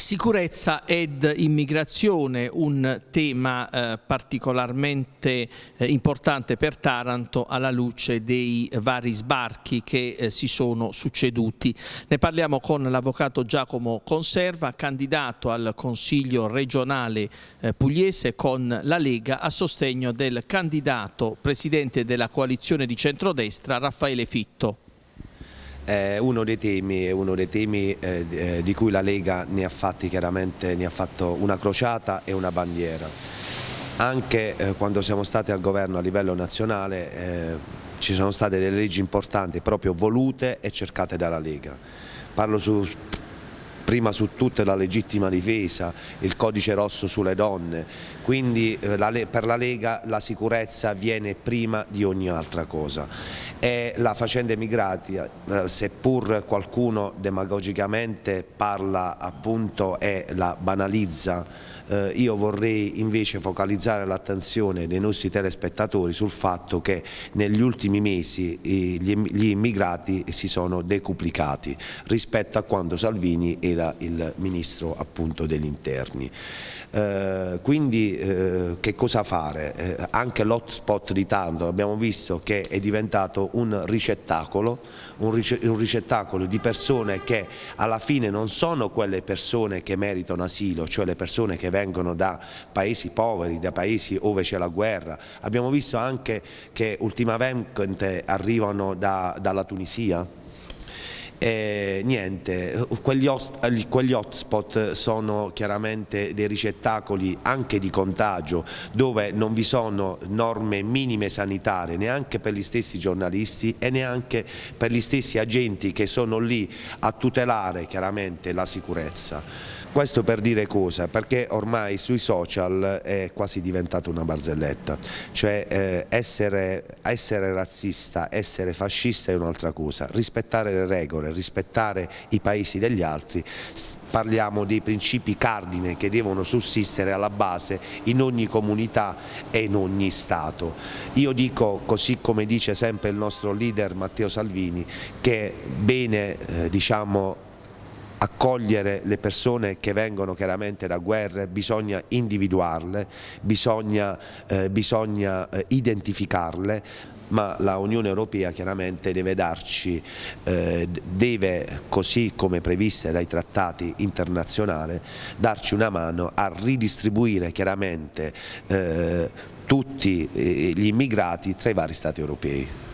Sicurezza ed immigrazione, un tema eh, particolarmente eh, importante per Taranto alla luce dei vari sbarchi che eh, si sono succeduti. Ne parliamo con l'avvocato Giacomo Conserva, candidato al Consiglio regionale eh, pugliese con la Lega a sostegno del candidato presidente della coalizione di centrodestra Raffaele Fitto. Eh, è uno dei temi, uno dei temi eh, di cui la Lega ne ha fatti chiaramente ne ha fatto una crociata e una bandiera. Anche eh, quando siamo stati al governo a livello nazionale eh, ci sono state delle leggi importanti proprio volute e cercate dalla Lega. Parlo su prima su tutte la legittima difesa, il codice rosso sulle donne, quindi eh, per la Lega la sicurezza viene prima di ogni altra cosa e la faccenda emigrati, eh, seppur qualcuno demagogicamente parla appunto e la banalizza, eh, io vorrei invece focalizzare l'attenzione dei nostri telespettatori sul fatto che negli ultimi mesi gli immigrati si sono decuplicati rispetto a quando Salvini è era il Ministro appunto degli Interni. Eh, quindi eh, che cosa fare? Eh, anche l'hotspot di Taranto abbiamo visto che è diventato un ricettacolo, un, rice un ricettacolo di persone che alla fine non sono quelle persone che meritano asilo, cioè le persone che vengono da paesi poveri, da paesi dove c'è la guerra. Abbiamo visto anche che ultimamente arrivano da, dalla Tunisia, e niente, eh, quegli, hotspot sono chiaramente dei ricettacoli anche di contagio dove non vi sono norme minime sanitarie neanche per gli stessi giornalisti e neanche per gli stessi agenti che sono lì a tutelare chiaramente la sicurezza. Questo per dire cosa? Perché ormai sui social è quasi diventata una barzelletta, cioè eh, essere, essere razzista, essere fascista è un'altra cosa, rispettare le regole rispettare i paesi degli altri, parliamo dei principi cardine che devono sussistere alla base in ogni comunità e in ogni Stato. Io dico, così come dice sempre il nostro leader Matteo Salvini, che bene eh, diciamo, accogliere le persone che vengono chiaramente da guerre, bisogna individuarle, bisogna, eh, bisogna eh, identificarle, ma la Unione Europea chiaramente deve darci, eh, deve così come previste dai trattati internazionali, darci una mano a ridistribuire chiaramente eh, tutti eh, gli immigrati tra i vari Stati europei.